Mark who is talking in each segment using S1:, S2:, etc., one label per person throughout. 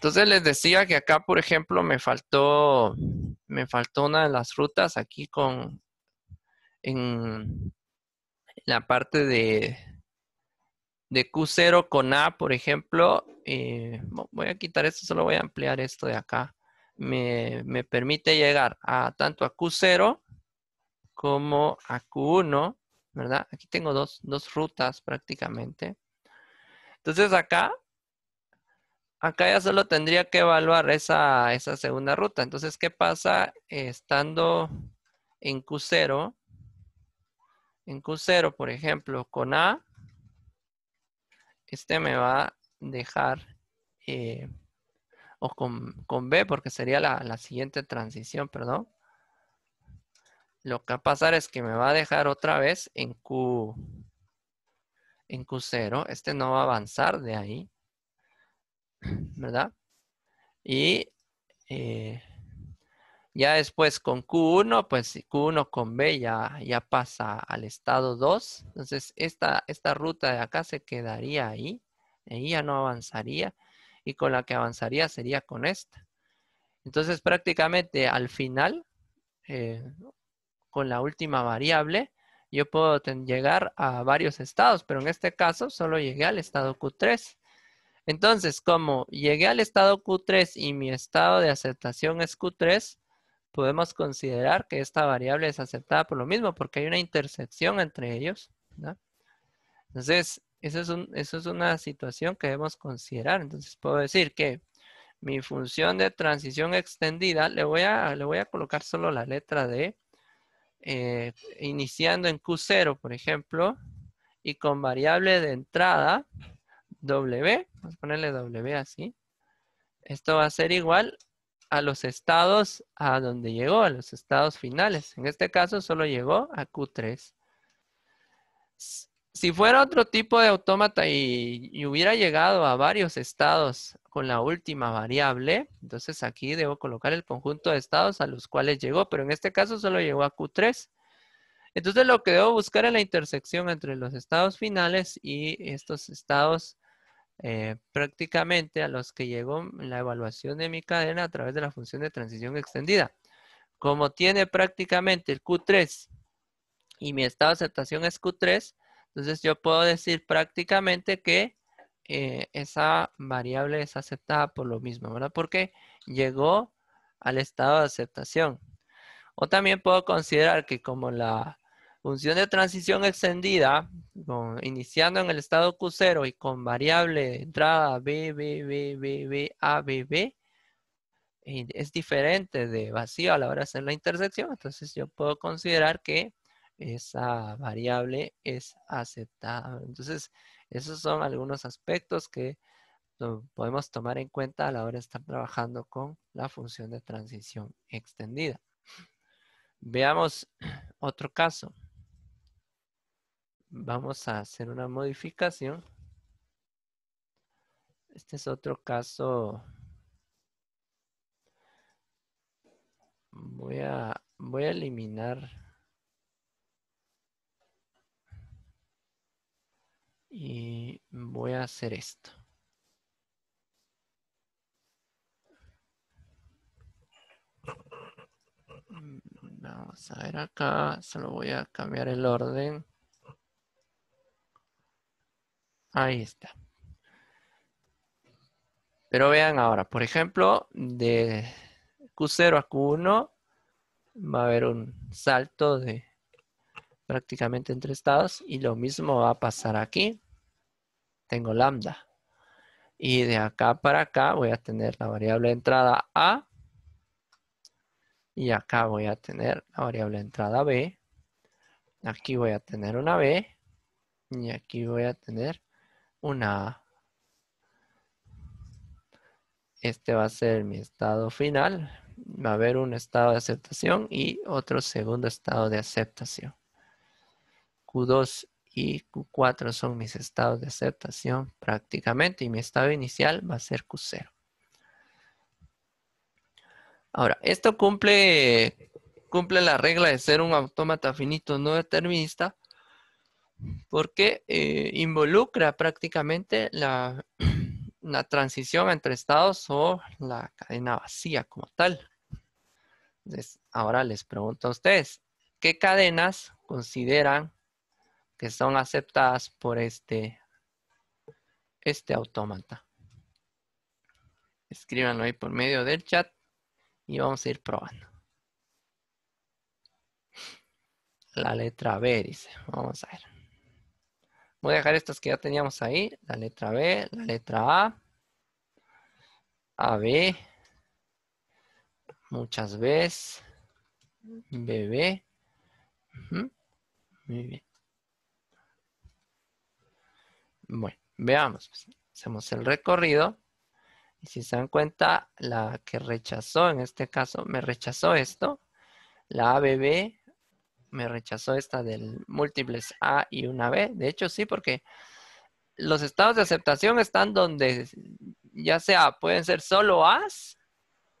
S1: Entonces les decía que acá, por ejemplo, me faltó, me faltó una de las rutas aquí con, en, la parte de, de Q0 con A, por ejemplo, voy a quitar esto, solo voy a ampliar esto de acá. Me, permite llegar a tanto a Q0 como a Q1, ¿verdad? Aquí tengo dos, dos rutas prácticamente. Entonces acá Acá ya solo tendría que evaluar esa, segunda ruta. Entonces, ¿qué pasa estando en Q0? En Q0, por ejemplo, con A, este me va a dejar, eh, o con, B, porque sería la, la siguiente transición, perdón lo que va a pasar es que me va a dejar otra vez en Q en Q0. Este no va a avanzar de ahí. ¿verdad? Y eh, ya después con Q1, pues Q1 con B ya, pasa al estado 2. Entonces esta, esta ruta de acá se quedaría ahí. Ahí ya no avanzaría. Y con la que avanzaría sería con esta. Entonces prácticamente al final, eh, con la última variable, yo puedo llegar a varios estados. Pero en este caso solo llegué al estado Q3. Entonces, como llegué al estado Q3 y mi estado de aceptación es Q3, podemos considerar que esta variable es aceptada por lo mismo, porque hay una intersección entre ellos. Entonces, eso es, una situación que debemos considerar. Entonces, puedo decir que mi función de transición extendida, le voy a, colocar solo la letra D, eh, iniciando en Q0, por ejemplo, y con variable de entrada, W, vamos a ponerle W así. Esto va a ser igual a los estados a donde llegó, a los estados finales. En este caso solo llegó a Q3. Si fuera otro tipo de autómata y, hubiera llegado a varios estados con la última variable, entonces aquí debo colocar el conjunto de estados a los cuales llegó, pero en este caso solo llegó a Q3. Entonces lo que debo buscar es la intersección entre los estados finales y estos estados eh, prácticamente a los que llegó la evaluación de mi cadena a través de la función de transición extendida. Como tiene prácticamente el Q3 y mi estado de aceptación es Q3, entonces yo puedo decir prácticamente que eh, esa variable es aceptada por lo mismo, ¿verdad? Porque llegó al estado de aceptación. O también puedo considerar que como la Función de transición extendida, iniciando en el estado Q0 y con variable de entrada B, B, B, B, B, A, B, B, es diferente de vacío a la hora de hacer la intersección, entonces yo puedo considerar que esa variable es aceptada. Entonces, esos son algunos aspectos que podemos tomar en cuenta a la hora de estar trabajando con la función de transición extendida. Veamos otro caso. Vamos a hacer una modificación. Este es otro caso. Voy a, eliminar. Y voy a hacer esto. Mm, vamos a ver acá, solo voy a cambiar el orden. Ahí está. Pero vean ahora, por ejemplo, de Q0 a Q1 va a haber un salto de prácticamente entre estados y lo mismo va a pasar aquí. Tengo lambda. Y de acá para acá voy a tener la variable de entrada A y acá voy a tener la variable de entrada B. Aquí voy a tener una B y aquí voy a tener una... Este va a ser mi estado final. Va a haber un estado de aceptación y otro segundo estado de aceptación. Q2 y Q4 son mis estados de aceptación prácticamente y mi estado inicial va a ser Q0. Ahora, esto cumple, cumple la regla de ser un autómata finito no determinista porque eh, involucra prácticamente la, transición entre estados o la cadena vacía como tal. ahora les pregunto a ustedes, ¿qué cadenas consideran que son aceptadas por este, este autómata? Escríbanlo ahí por medio del chat y vamos a ir probando. La letra B dice, vamos a ver. Voy a dejar estas que ya teníamos ahí. La letra B, la letra A. AB. Muchas veces. BB. Muy bien. Bueno, veamos. Pues, hacemos el recorrido. Y si se dan cuenta, la que rechazó, en este caso, me rechazó esto. La ABB me rechazó esta del múltiples A y una B. De hecho, sí, porque los estados de aceptación están donde ya sea pueden ser solo A's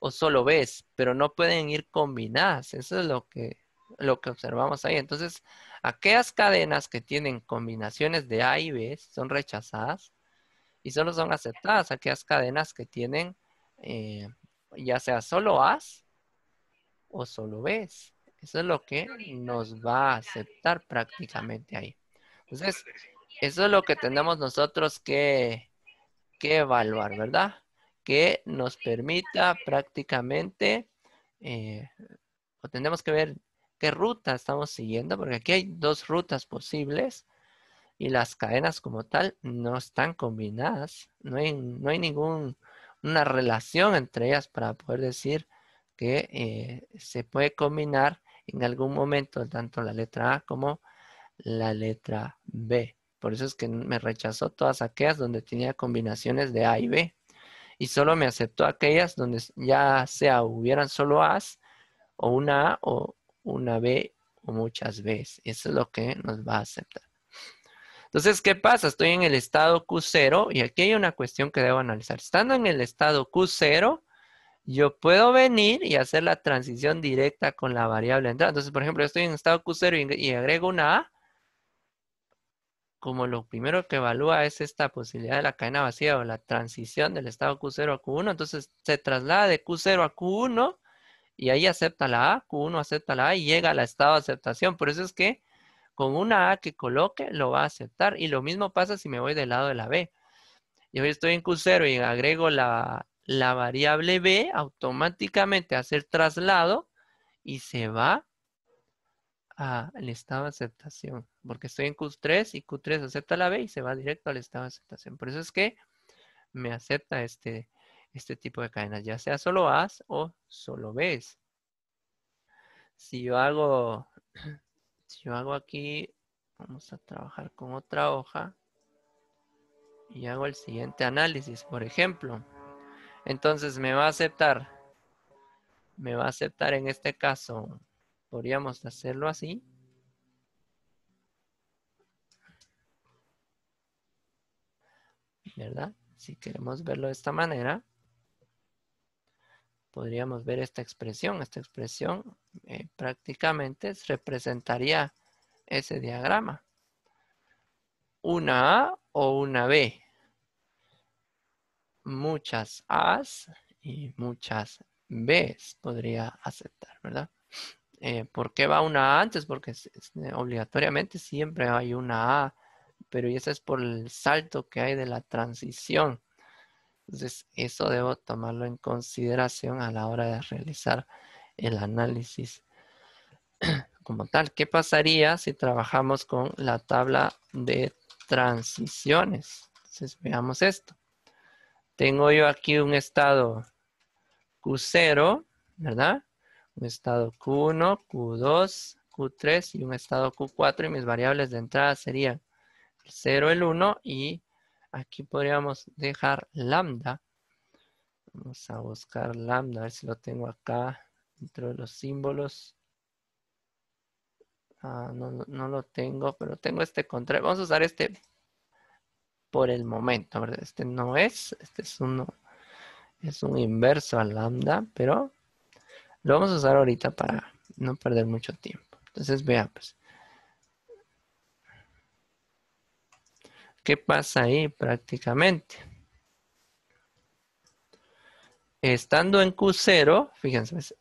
S1: o solo B's, pero no pueden ir combinadas. Eso es lo que, lo que observamos ahí. Entonces, aquellas cadenas que tienen combinaciones de A y B son rechazadas y solo son aceptadas aquellas cadenas que tienen eh, ya sea solo A's o solo B's. Eso es lo que nos va a aceptar prácticamente ahí. Entonces, eso es lo que tenemos nosotros que, evaluar, ¿verdad? Que nos permita prácticamente, eh, o tenemos que ver qué ruta estamos siguiendo, porque aquí hay dos rutas posibles y las cadenas como tal no están combinadas, no hay, no ninguna relación entre ellas para poder decir que eh, se puede combinar en algún momento tanto la letra A como la letra B. Por eso es que me rechazó todas aquellas donde tenía combinaciones de A y B. Y solo me aceptó aquellas donde ya sea hubieran solo As o una A o una B o muchas Bs. Eso es lo que nos va a aceptar. Entonces, ¿qué pasa? Estoy en el estado Q0 y aquí hay una cuestión que debo analizar. Estando en el estado Q0, yo puedo venir y hacer la transición directa con la variable entrada. Entonces, por ejemplo, yo estoy en estado Q0 y, agrego una A. Como lo primero que evalúa es esta posibilidad de la cadena vacía o la transición del estado Q0 a Q1, entonces se traslada de Q0 a Q1 y ahí acepta la A, Q1 acepta la A y llega al estado de aceptación. Por eso es que con una A que coloque lo va a aceptar. Y lo mismo pasa si me voy del lado de la B. Yo estoy en Q0 y agrego la, la variable b automáticamente hace el traslado y se va al estado de aceptación. Porque estoy en Q3 y Q3 acepta la B y se va directo al estado de aceptación. Por eso es que me acepta este, este tipo de cadenas, ya sea solo A's o solo B's. Si yo hago, si yo hago aquí, vamos a trabajar con otra hoja y hago el siguiente análisis, por ejemplo. Entonces me va a aceptar. Me va a aceptar en este caso. Podríamos hacerlo así. ¿Verdad? Si queremos verlo de esta manera, podríamos ver esta expresión. Esta expresión eh, prácticamente representaría ese diagrama. Una A o una B muchas A's y muchas B's podría aceptar, ¿verdad? Eh, ¿Por qué va una A antes? Porque eh, obligatoriamente siempre hay una A, pero eso es por el salto que hay de la transición. Entonces, eso debo tomarlo en consideración a la hora de realizar el análisis como tal. ¿Qué pasaría si trabajamos con la tabla de transiciones? Entonces, veamos esto. Tengo yo aquí un estado Q0, ¿verdad? Un estado Q1, Q2, Q3 y un estado Q4 y mis variables de entrada serían el 0, el 1 y aquí podríamos dejar lambda. Vamos a buscar lambda, a ver si lo tengo acá dentro de los símbolos. Ah, no, lo tengo, pero tengo este contrario. Vamos a usar este por el momento, ¿verdad? Este no es, este es uno, es un inverso a lambda, pero lo vamos a usar ahorita para no perder mucho tiempo. Entonces pues, ¿Qué pasa ahí prácticamente? Estando en Q0, fíjense, pues,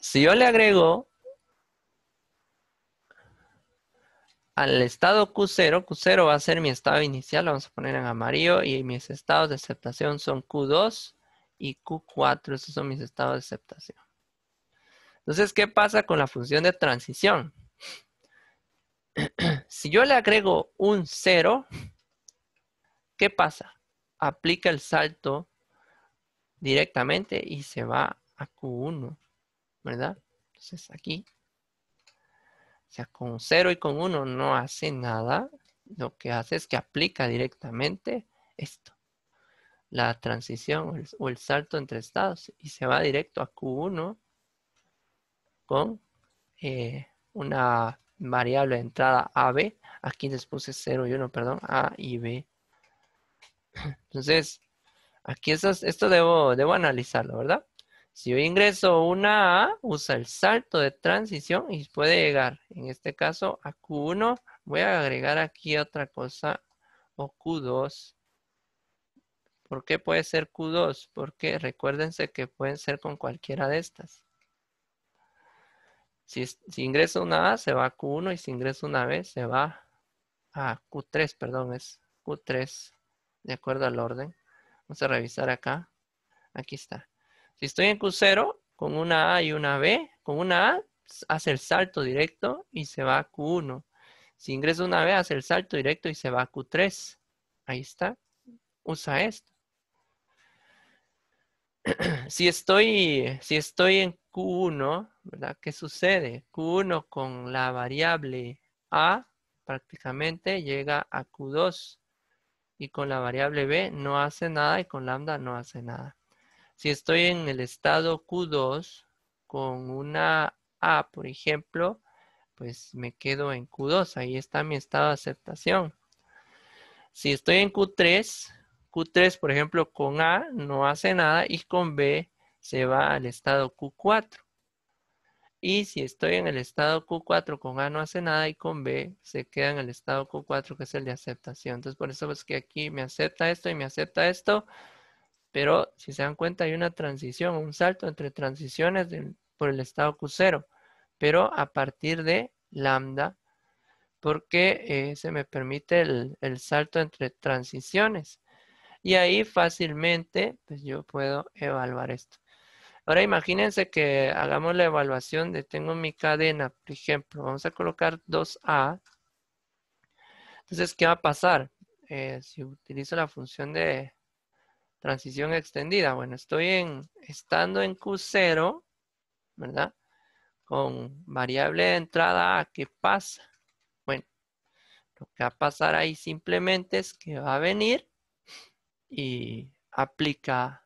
S1: si yo le agrego al estado Q0, Q0 va a ser mi estado inicial, lo vamos a poner en amarillo, y mis estados de aceptación son Q2 y Q4, esos son mis estados de aceptación. Entonces, ¿qué pasa con la función de transición? si yo le agrego un 0, ¿qué pasa? Aplica el salto directamente y se va a Q1, ¿verdad? Entonces, aquí sea, con 0 y con 1 no hace nada. Lo que hace es que aplica directamente esto. La transición o el, salto entre estados. Y se va directo a Q1 con eh, una variable de entrada AB. Aquí les puse 0 y 1, perdón, A y B. Entonces, aquí esto, esto debo, debo analizarlo, ¿verdad? Si yo ingreso una A, usa el salto de transición y puede llegar. En este caso a Q1. Voy a agregar aquí otra cosa o Q2. ¿Por qué puede ser Q2? Porque recuérdense que pueden ser con cualquiera de estas. Si, si ingreso una A, se va a Q1 y si ingreso una B, se va a Q3, perdón, es Q3, de acuerdo al orden. Vamos a revisar acá. Aquí está. Si estoy en Q0, con una A y una B, con una A hace el salto directo y se va a Q1. Si ingreso una B, hace el salto directo y se va a Q3. Ahí está. Usa esto. Si estoy, si estoy en Q1, ¿verdad? ¿Qué sucede? Q1 con la variable A prácticamente llega a Q2 y con la variable B no hace nada y con lambda no hace nada. Si estoy en el estado Q2 con una A, por ejemplo, pues me quedo en Q2. Ahí está mi estado de aceptación. Si estoy en Q3, Q3, por ejemplo, con A no hace nada y con B se va al estado Q4. Y si estoy en el estado Q4 con A no hace nada y con B se queda en el estado Q4 que es el de aceptación. Entonces por eso es que aquí me acepta esto y me acepta esto pero si se dan cuenta hay una transición, un salto entre transiciones por el estado Q0, pero a partir de lambda, porque eh, se me permite el, salto entre transiciones. Y ahí fácilmente pues yo puedo evaluar esto. Ahora imagínense que hagamos la evaluación de tengo mi cadena, por ejemplo, vamos a colocar 2A. Entonces, ¿qué va a pasar? Eh, si utilizo la función de Transición extendida. Bueno, estoy en, estando en Q0, ¿verdad? Con variable de entrada A, ¿qué pasa? Bueno, lo que va a pasar ahí simplemente es que va a venir y aplica,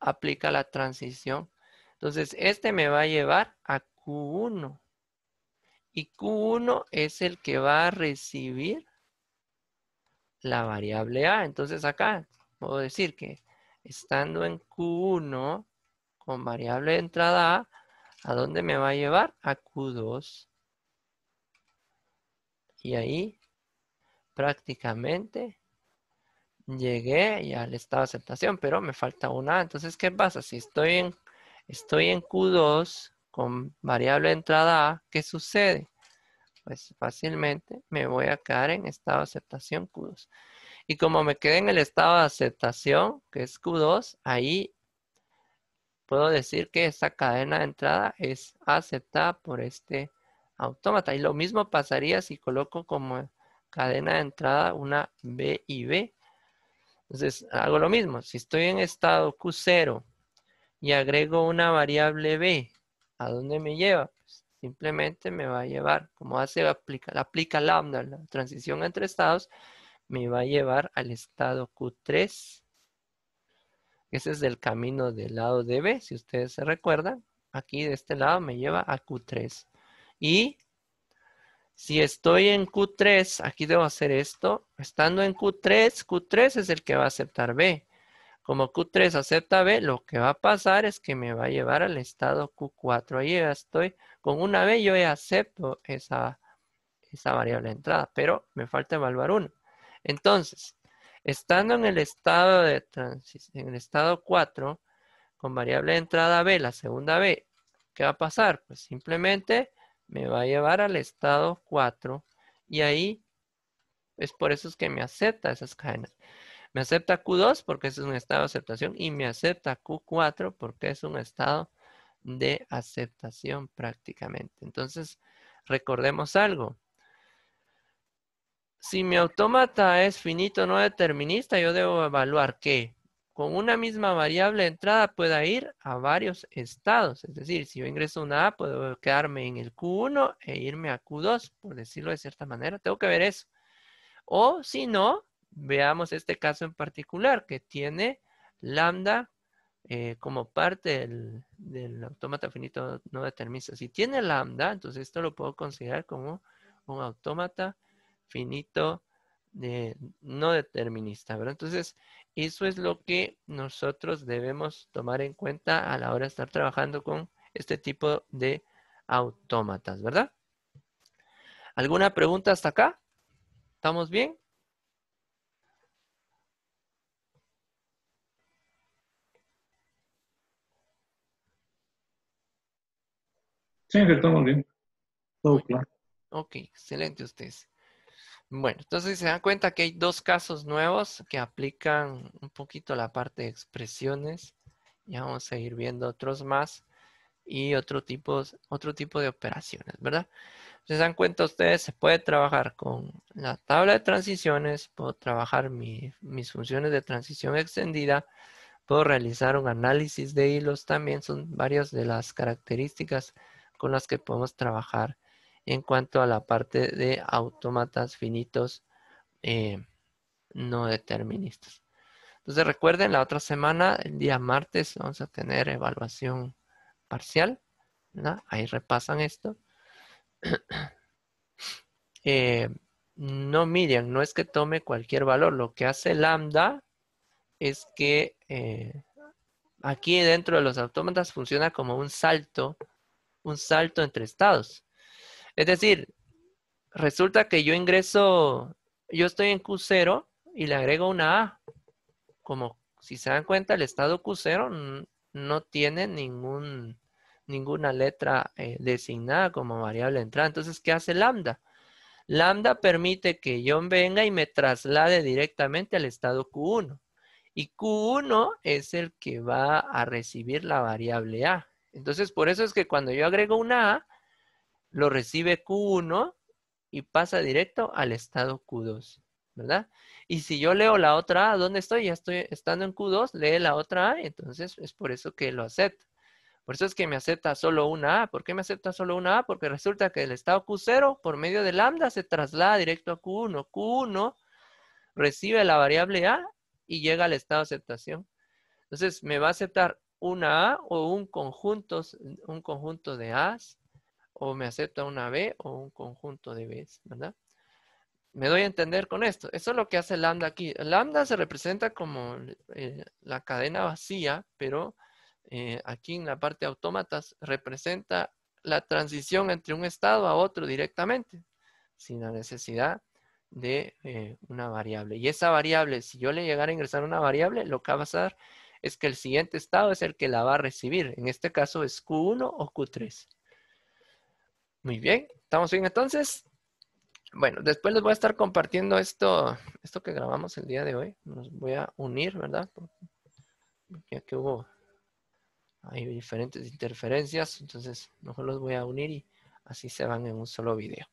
S1: aplica la transición. Entonces, este me va a llevar a Q1. Y Q1 es el que va a recibir la variable A. Entonces acá puedo decir que estando en Q1 con variable de entrada A, ¿a dónde me va a llevar? A Q2. Y ahí prácticamente llegué ya al estado de aceptación, pero me falta una. Entonces, ¿qué pasa? Si estoy en, estoy en Q2 con variable de entrada A, ¿qué sucede? Pues fácilmente me voy a caer en estado de aceptación Q2. Y como me quedé en el estado de aceptación, que es Q2, ahí puedo decir que esta cadena de entrada es aceptada por este autómata. Y lo mismo pasaría si coloco como cadena de entrada una B y B. Entonces hago lo mismo. Si estoy en estado Q0 y agrego una variable B, ¿a dónde me lleva? Pues, simplemente me va a llevar, como hace la aplica lambda, la transición entre estados, me va a llevar al estado Q3. Ese es el camino del lado de B, si ustedes se recuerdan. Aquí de este lado me lleva a Q3. Y si estoy en Q3, aquí debo hacer esto. Estando en Q3, Q3 es el que va a aceptar B. Como Q3 acepta B, lo que va a pasar es que me va a llevar al estado Q4. Ahí ya estoy, con una B yo acepto esa, esa variable de entrada, pero me falta evaluar una. Entonces, estando en el estado de en el estado 4, con variable de entrada B, la segunda B, ¿qué va a pasar? Pues simplemente me va a llevar al estado 4 y ahí es por eso es que me acepta esas cadenas. Me acepta Q2 porque es un estado de aceptación y me acepta Q4 porque es un estado de aceptación prácticamente. Entonces, recordemos algo si mi autómata es finito no determinista, yo debo evaluar que con una misma variable de entrada pueda ir a varios estados. Es decir, si yo ingreso una A, puedo quedarme en el Q1 e irme a Q2, por decirlo de cierta manera. Tengo que ver eso. O si no, veamos este caso en particular, que tiene lambda eh, como parte del, del autómata finito no determinista. Si tiene lambda, entonces esto lo puedo considerar como un autómata finito, de, no determinista, ¿verdad? Entonces, eso es lo que nosotros debemos tomar en cuenta a la hora de estar trabajando con este tipo de autómatas, ¿verdad? ¿Alguna pregunta hasta acá? ¿Estamos bien? Sí, estamos bien. Todo claro. Ok, excelente ustedes. Bueno, entonces se dan cuenta que hay dos casos nuevos que aplican un poquito la parte de expresiones. Ya vamos a ir viendo otros más y otro tipo, otro tipo de operaciones, ¿verdad? Se dan cuenta ustedes, se puede trabajar con la tabla de transiciones, puedo trabajar mis funciones de transición extendida, puedo realizar un análisis de hilos también, son varias de las características con las que podemos trabajar en cuanto a la parte de autómatas finitos eh, no deterministas. Entonces recuerden, la otra semana, el día martes, vamos a tener evaluación parcial. Ahí repasan esto. Eh, no miren, no es que tome cualquier valor. Lo que hace lambda es que eh, aquí dentro de los autómatas funciona como un salto, un salto entre estados. Es decir, resulta que yo ingreso, yo estoy en Q0 y le agrego una A. Como si se dan cuenta, el estado Q0 no tiene ningún, ninguna letra eh, designada como variable de entrada. Entonces, ¿qué hace lambda? Lambda permite que yo venga y me traslade directamente al estado Q1. Y Q1 es el que va a recibir la variable A. Entonces, por eso es que cuando yo agrego una A, lo recibe Q1 y pasa directo al estado Q2, ¿verdad? Y si yo leo la otra A, ¿dónde estoy? Ya estoy estando en Q2, lee la otra A, entonces es por eso que lo acepta. Por eso es que me acepta solo una A. ¿Por qué me acepta solo una A? Porque resulta que el estado Q0 por medio de lambda se traslada directo a Q1. Q1 recibe la variable A y llega al estado de aceptación. Entonces me va a aceptar una A o un conjunto, un conjunto de A's o me acepta una B o un conjunto de Bs, ¿verdad? Me doy a entender con esto. Eso es lo que hace lambda aquí. Lambda se representa como eh, la cadena vacía, pero eh, aquí en la parte de autómatas representa la transición entre un estado a otro directamente, sin la necesidad de eh, una variable. Y esa variable, si yo le llegara a ingresar una variable, lo que va a pasar es que el siguiente estado es el que la va a recibir. En este caso es Q1 o Q3. Muy bien, ¿estamos bien entonces? Bueno, después les voy a estar compartiendo esto, esto que grabamos el día de hoy. Nos voy a unir, ¿verdad? Ya que hubo hay diferentes interferencias, entonces mejor los voy a unir y así se van en un solo video.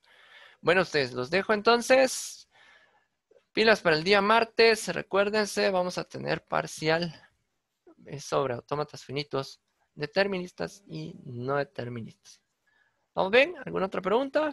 S1: Bueno, ustedes los dejo entonces. Pilas para el día martes, recuérdense, vamos a tener parcial sobre autómatas finitos, deterministas y no deterministas. ¿Estamos bien? ¿Alguna otra pregunta?